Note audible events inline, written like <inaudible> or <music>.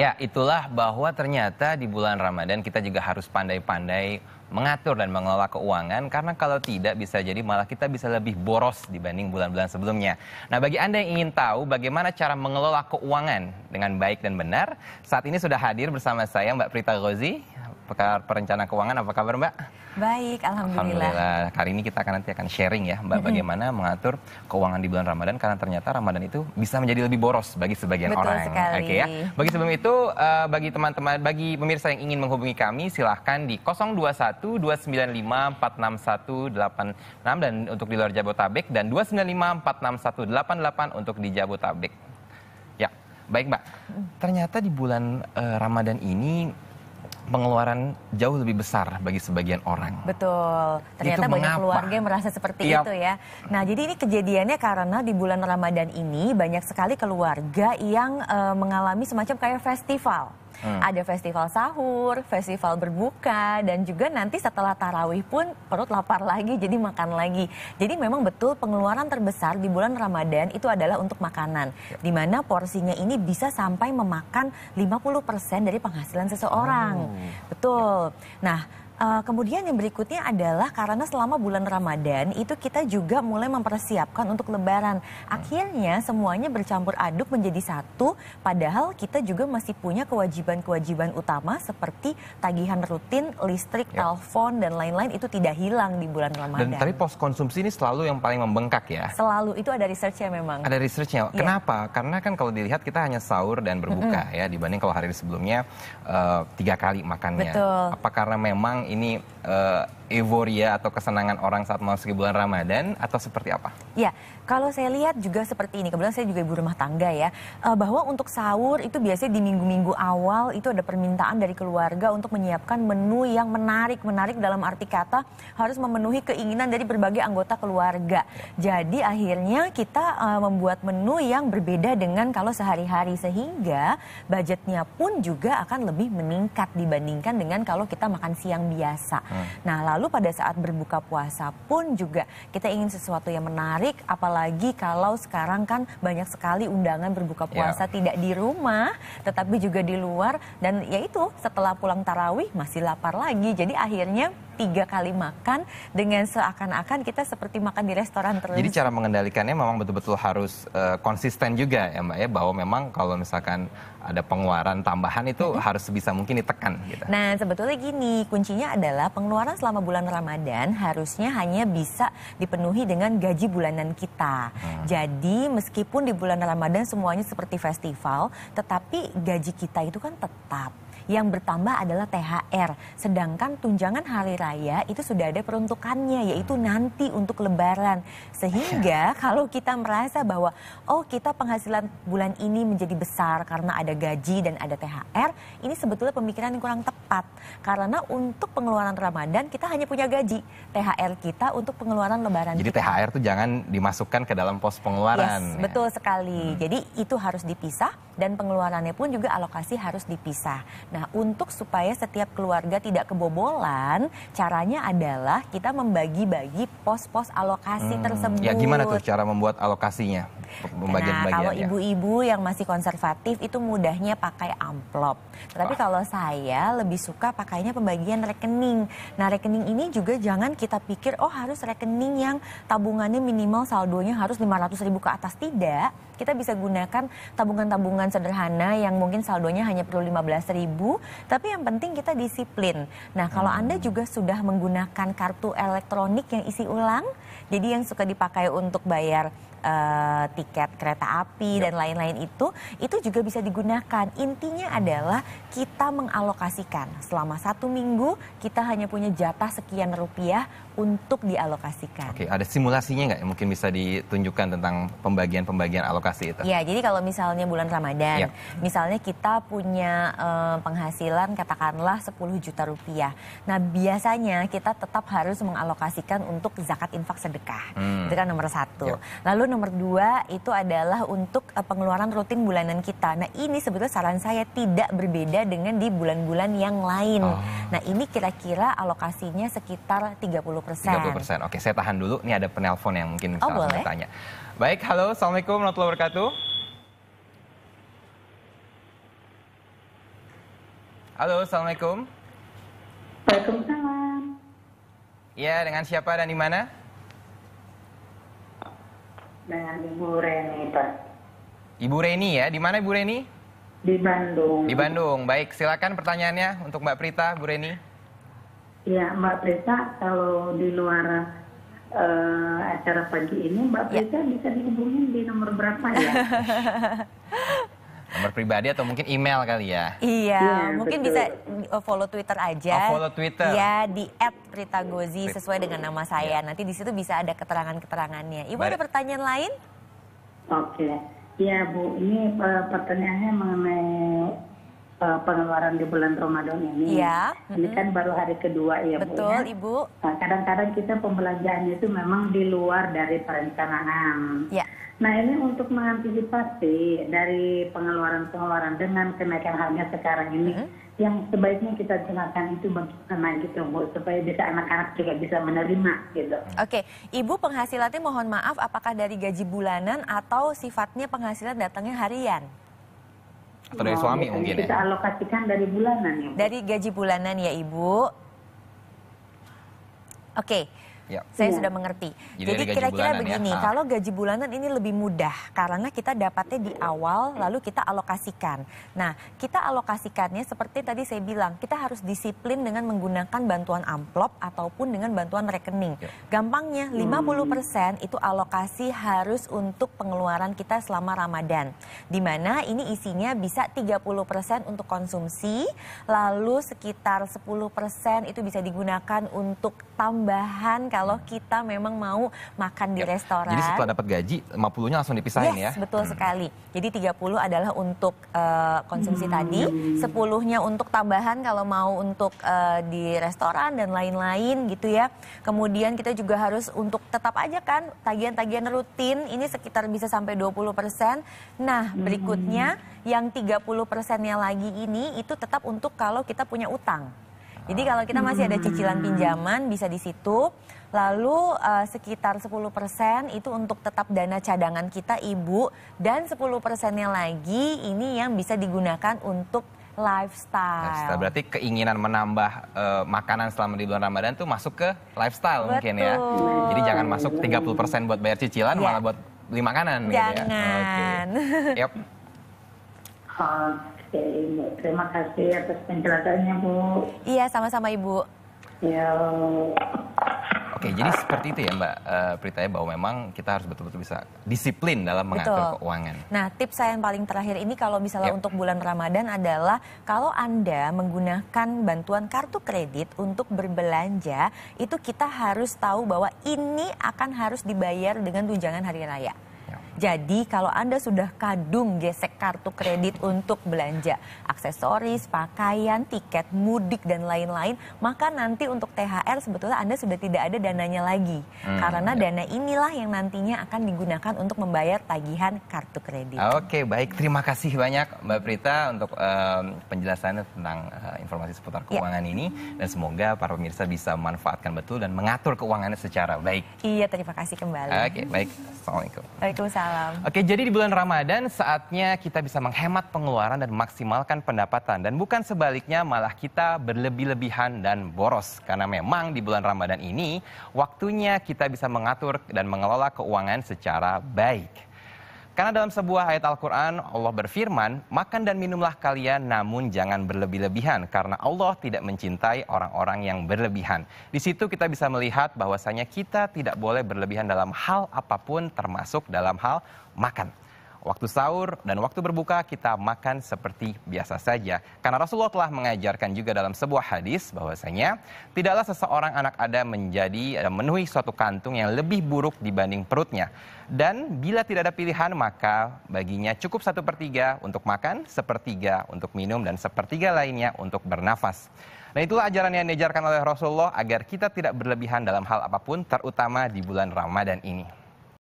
Ya, itulah bahwa ternyata di bulan Ramadan kita juga harus pandai-pandai mengatur dan mengelola keuangan karena kalau tidak bisa jadi malah kita bisa lebih boros dibanding bulan-bulan sebelumnya. Nah, bagi Anda yang ingin tahu bagaimana cara mengelola keuangan dengan baik dan benar, saat ini sudah hadir bersama saya Mbak Prita Gozi pakar perencana keuangan. Apa kabar Mbak? Baik, alhamdulillah. Alhamdulillah. Kali ini kita akan nanti akan sharing ya Mbak bagaimana mengatur keuangan di bulan Ramadan karena ternyata Ramadan itu bisa menjadi lebih boros bagi sebagian Betul orang. Oke okay, ya. Bagi sebelum itu uh, bagi teman-teman bagi pemirsa yang ingin menghubungi kami silahkan di 021 dan untuk di luar Jabotabek dan 295 untuk di Jabotabek. Ya, baik Mbak. Mm. Ternyata di bulan uh, Ramadan ini pengeluaran jauh lebih besar bagi sebagian orang. Betul. Ternyata itu banyak mengapa? keluarga yang merasa seperti Yap. itu ya. Nah, jadi ini kejadiannya karena di bulan Ramadan ini banyak sekali keluarga yang uh, mengalami semacam kayak festival. Hmm. Ada festival sahur, festival berbuka, dan juga nanti setelah tarawih pun perut lapar lagi, jadi makan lagi. Jadi memang betul pengeluaran terbesar di bulan Ramadan itu adalah untuk makanan. Ya. mana porsinya ini bisa sampai memakan 50% dari penghasilan seseorang. Hmm. Betul. Nah, Eh, kemudian yang berikutnya adalah karena selama bulan Ramadan itu kita juga mulai mempersiapkan untuk Lebaran. Akhirnya semuanya bercampur aduk menjadi satu. Padahal kita juga masih punya kewajiban-kewajiban utama seperti tagihan rutin, listrik, ya. telepon dan lain-lain itu tidak hilang di bulan Ramadan. Dan tapi pos konsumsi ini selalu yang paling membengkak ya. Selalu itu ada researchnya memang. Ada researchnya. Ya. Kenapa? Karena kan kalau dilihat kita hanya sahur dan berbuka mm -hmm. ya dibanding kalau hari sebelumnya uh, tiga kali makannya. Betul. Apa karena memang ini uh, euforia atau kesenangan orang saat memasuki bulan Ramadan atau seperti apa? Ya, kalau saya lihat juga seperti ini. Kebetulan saya juga ibu rumah tangga ya. Eh, bahwa untuk sahur itu biasanya di minggu-minggu awal itu ada permintaan dari keluarga untuk menyiapkan menu yang menarik. Menarik dalam arti kata harus memenuhi keinginan dari berbagai anggota keluarga. Jadi akhirnya kita eh, membuat menu yang berbeda dengan kalau sehari-hari. Sehingga budgetnya pun juga akan lebih meningkat dibandingkan dengan kalau kita makan siang biasa. Hmm. Nah lalu Lalu pada saat berbuka puasa pun juga kita ingin sesuatu yang menarik apalagi kalau sekarang kan banyak sekali undangan berbuka ya. puasa yeah. tidak di rumah tetapi juga di luar dan yaitu setelah pulang tarawih masih lapar lagi. Jadi akhirnya tiga kali makan dengan seakan-akan kita seperti makan di restoran terus. Jadi cara mengendalikannya memang betul-betul harus uh, konsisten juga ya Mbak ya bahwa memang kalau misalkan ada pengeluaran tambahan itu hmm. harus sebisa mungkin ditekan gitu. Nah, sebetulnya gini, kuncinya adalah pengeluaran selama bulan Ramadan harusnya hanya bisa dipenuhi dengan gaji bulanan kita. Hmm. Jadi, meskipun di bulan Ramadan semuanya seperti festival, tetapi gaji kita itu kan tetap yang bertambah adalah THR. Sedangkan tunjangan hari raya itu sudah ada peruntukannya yaitu nanti untuk lebaran. Sehingga iya. kalau kita merasa bahwa oh kita penghasilan bulan ini menjadi besar karena ada gaji dan ada THR, ini sebetulnya pemikiran yang kurang tepat. Karena untuk pengeluaran Ramadan kita hanya punya gaji. THR kita untuk pengeluaran lebaran. Jadi kita. THR itu jangan dimasukkan ke dalam pos pengeluaran. Yes, ya. betul sekali. Hmm. Jadi itu harus dipisah dan pengeluarannya pun juga alokasi harus dipisah. Nah, untuk supaya setiap keluarga tidak kebobolan, caranya adalah kita membagi-bagi pos-pos alokasi hmm. tersebut. Ya, gimana tuh cara membuat alokasinya? Nah, kalau ibu-ibu yang masih konservatif itu mudahnya pakai amplop. Tapi Wah. kalau saya lebih suka pakainya pembagian rekening. Nah, rekening ini juga jangan kita pikir oh harus rekening yang tabungannya minimal saldonya harus 500 ribu ke atas tidak kita bisa gunakan tabungan-tabungan sederhana yang mungkin saldonya hanya perlu 15 ribu, tapi yang penting kita disiplin. Nah, kalau hmm. Anda juga sudah menggunakan kartu elektronik yang isi ulang, jadi yang suka dipakai untuk bayar uh, tiket kereta api yep. Iya. dan lain-lain itu itu juga bisa digunakan intinya adalah kita mengalokasikan selama satu minggu kita hanya punya jatah sekian rupiah untuk dialokasikan. Oke, ada simulasinya nggak? Mungkin bisa ditunjukkan tentang pembagian-pembagian alokasi itu. Ya, jadi kalau misalnya bulan Ramadan, ya. misalnya kita punya eh, penghasilan katakanlah 10 juta rupiah. Nah, biasanya kita tetap harus mengalokasikan untuk zakat infak sedekah. Hmm. Itu kan nomor satu. Ya. Lalu nomor dua itu adalah untuk eh, pengeluaran rutin bulanan kita. Nah, ini sebetulnya saran saya tidak berbeda dengan di bulan-bulan yang lain. Oh. Nah, ini kira-kira alokasinya sekitar 30 30%. persen. Oke, saya tahan dulu. Ini ada penelpon yang mungkin bisa oh, tanya. Baik, halo. Assalamualaikum warahmatullahi wabarakatuh. Halo, Assalamualaikum. Waalaikumsalam. Iya, dengan siapa dan di mana? Dengan Ibu Reni, Pak. Ibu Reni ya, di mana Ibu Reni? Di Bandung. Di Bandung, baik. Silakan pertanyaannya untuk Mbak Prita, Bu Reni ya mbak prita kalau di luar uh, acara pagi ini mbak ya. prita ya. bisa dihubungin di nomor berapa ya <laughs> nomor pribadi atau mungkin email kali ya. Iya, ya, mungkin betul. bisa mm, oh, follow Twitter aja. Oh, follow Twitter. Ya di @ritagozi sesuai dengan nama saya. Ya. Nanti di situ bisa ada keterangan-keterangannya. Ibu Baik. ada pertanyaan lain? Oke. Okay. Ya Bu, ini eh, pertanyaannya mengenai uh, pengeluaran di bulan Ramadan ini. Ya. Ini mm kan baru hari kedua ya, ya. Betul, Bu. Betul, ya? Ibu. Nah, kadang-kadang kita pembelanjaannya itu memang di luar dari perencanaan. Ya. Nah, ini untuk mengantisipasi dari pengeluaran-pengeluaran dengan kenaikan harga sekarang ini mm yang sebaiknya kita gunakan itu bagaimana gitu Bu supaya bisa anak-anak juga bisa menerima gitu. Oke, Ibu penghasilannya mohon maaf apakah dari gaji bulanan atau sifatnya penghasilan datangnya harian? atau dari suami oh, mungkin kita ya. Kita alokasikan dari bulanan ya. Dari gaji bulanan ya Ibu. Oke. Okay. Ya. Saya ya. sudah mengerti. Jadi kira-kira ya? begini, ya. kalau gaji bulanan ini lebih mudah karena kita dapatnya di awal lalu kita alokasikan. Nah, kita alokasikannya seperti tadi saya bilang, kita harus disiplin dengan menggunakan bantuan amplop ataupun dengan bantuan rekening. Ya. Gampangnya 50% itu alokasi harus untuk pengeluaran kita selama Ramadan. Di mana ini isinya bisa 30% untuk konsumsi, lalu sekitar 10% itu bisa digunakan untuk tambahan kalau hmm. kita memang mau makan di yep. restoran. Jadi setelah dapat gaji 50-nya langsung dipisahin yes, ya. betul hmm. sekali. Jadi 30 adalah untuk uh, konsumsi hmm. tadi, 10-nya untuk tambahan kalau mau untuk uh, di restoran dan lain-lain gitu ya. Kemudian kita juga harus untuk tetap aja kan tagihan-tagihan rutin ini sekitar bisa sampai 20%. Nah, hmm. berikutnya yang 30%-nya lagi ini itu tetap untuk kalau kita punya utang. Jadi kalau kita masih ada cicilan hmm. pinjaman bisa di situ. Lalu uh, sekitar 10% itu untuk tetap dana cadangan kita ibu dan 10 persennya lagi ini yang bisa digunakan untuk lifestyle. lifestyle. Berarti keinginan menambah uh, makanan selama di bulan Ramadan itu masuk ke lifestyle Betul. mungkin ya. Jadi jangan masuk 30% buat bayar cicilan ya. malah buat beli makanan jangan. gitu ya. Okay. Yep. Ah, Terima kasih atas penjelasannya, Bu. Iya, sama-sama, Ibu. Iya. Oke, jadi seperti itu ya Mbak uh, ya, bahwa memang kita harus betul-betul bisa disiplin dalam mengatur betul. keuangan. Nah, tips saya yang paling terakhir ini kalau misalnya yep. Ya. untuk bulan Ramadan adalah kalau Anda menggunakan bantuan kartu kredit untuk berbelanja, itu kita harus tahu bahwa ini akan harus dibayar dengan tunjangan hari raya. Jadi kalau Anda sudah kadung gesek kartu kredit untuk belanja aksesoris, pakaian, tiket, mudik dan lain-lain, maka nanti untuk THR sebetulnya Anda sudah tidak ada dananya lagi. Hmm, Karena ya. dana inilah yang nantinya akan digunakan untuk membayar tagihan kartu kredit. Oke, baik. Terima kasih banyak Mbak Prita untuk um, penjelasannya tentang uh, informasi seputar ya. keuangan ya. ini dan semoga para pemirsa bisa memanfaatkan betul dan mengatur keuangannya secara baik. Iya, terima kasih kembali. Oke, baik. Assalamualaikum. Waalaikumsalam malam. Oke, jadi di bulan Ramadan saatnya kita bisa menghemat pengeluaran dan maksimalkan pendapatan. Dan bukan sebaliknya malah kita berlebih-lebihan dan boros. Karena memang di bulan Ramadan ini waktunya kita bisa mengatur dan mengelola keuangan secara baik. Karena dalam sebuah ayat Al-Quran, Allah berfirman, makan dan minumlah kalian namun jangan berlebih-lebihan karena Allah tidak mencintai orang-orang yang berlebihan. Di situ kita bisa melihat bahwasanya kita tidak boleh berlebihan dalam hal apapun termasuk dalam hal makan. Waktu sahur dan waktu berbuka kita makan seperti biasa saja. Karena Rasulullah telah mengajarkan juga dalam sebuah hadis bahwasanya tidaklah seseorang anak adam menjadi eh, memenuhi suatu kantung yang lebih buruk dibanding perutnya. Dan bila tidak ada pilihan maka baginya cukup satu per tiga untuk makan, sepertiga untuk minum, dan sepertiga lainnya untuk bernafas. Nah itulah ajaran yang diajarkan oleh Rasulullah agar kita tidak berlebihan dalam hal apapun terutama di bulan Ramadan ini.